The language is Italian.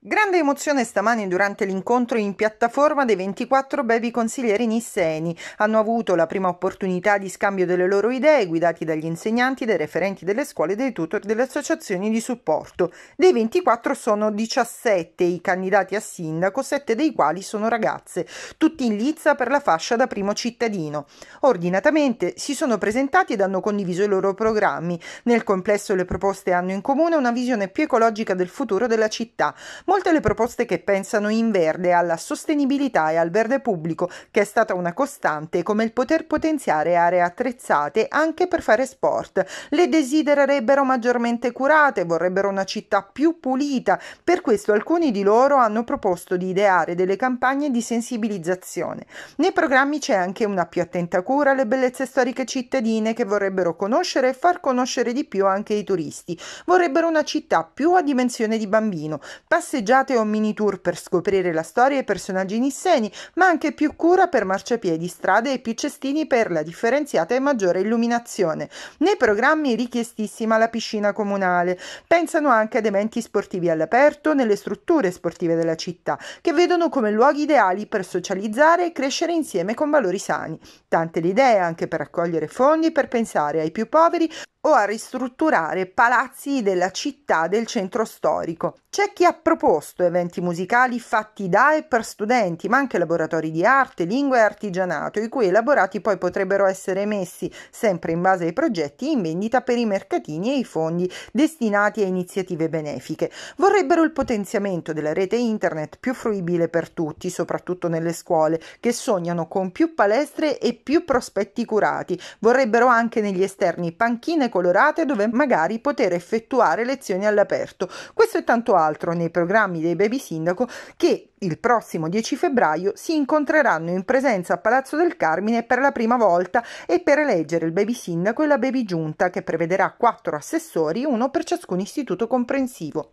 Grande emozione stamani durante l'incontro in piattaforma dei 24 bevi consiglieri nisseni. Hanno avuto la prima opportunità di scambio delle loro idee, guidati dagli insegnanti, dai referenti delle scuole, e dai tutor, delle associazioni di supporto. Dei 24 sono 17 i candidati a sindaco, 7 dei quali sono ragazze, tutti in lizza per la fascia da primo cittadino. Ordinatamente si sono presentati ed hanno condiviso i loro programmi. Nel complesso le proposte hanno in comune una visione più ecologica del futuro della città Molte le proposte che pensano in verde alla sostenibilità e al verde pubblico, che è stata una costante, come il poter potenziare aree attrezzate anche per fare sport. Le desidererebbero maggiormente curate, vorrebbero una città più pulita. Per questo alcuni di loro hanno proposto di ideare delle campagne di sensibilizzazione. Nei programmi c'è anche una più attenta cura alle bellezze storiche cittadine che vorrebbero conoscere e far conoscere di più anche i turisti. Vorrebbero una città più a dimensione di bambino, passeggiare passeggiate o mini tour per scoprire la storia e i personaggi nisseni, ma anche più cura per marciapiedi, strade e più cestini per la differenziata e maggiore illuminazione. Nei programmi richiestissima la piscina comunale. Pensano anche ad eventi sportivi all'aperto nelle strutture sportive della città, che vedono come luoghi ideali per socializzare e crescere insieme con valori sani. Tante le idee anche per raccogliere fondi per pensare ai più poveri o a ristrutturare palazzi della città del centro storico. C'è chi ha proposto eventi musicali fatti da e per studenti, ma anche laboratori di arte, lingua e artigianato, i cui elaborati poi potrebbero essere messi, sempre in base ai progetti, in vendita per i mercatini e i fondi destinati a iniziative benefiche. Vorrebbero il potenziamento della rete internet più fruibile per tutti, soprattutto nelle scuole, che sognano con più palestre e più prospetti curati. Vorrebbero anche negli esterni panchine con colorate dove magari poter effettuare lezioni all'aperto. Questo è tanto altro nei programmi dei Baby Sindaco che il prossimo 10 febbraio si incontreranno in presenza a Palazzo del Carmine per la prima volta e per eleggere il baby sindaco e la baby giunta che prevederà quattro assessori, uno per ciascun istituto comprensivo.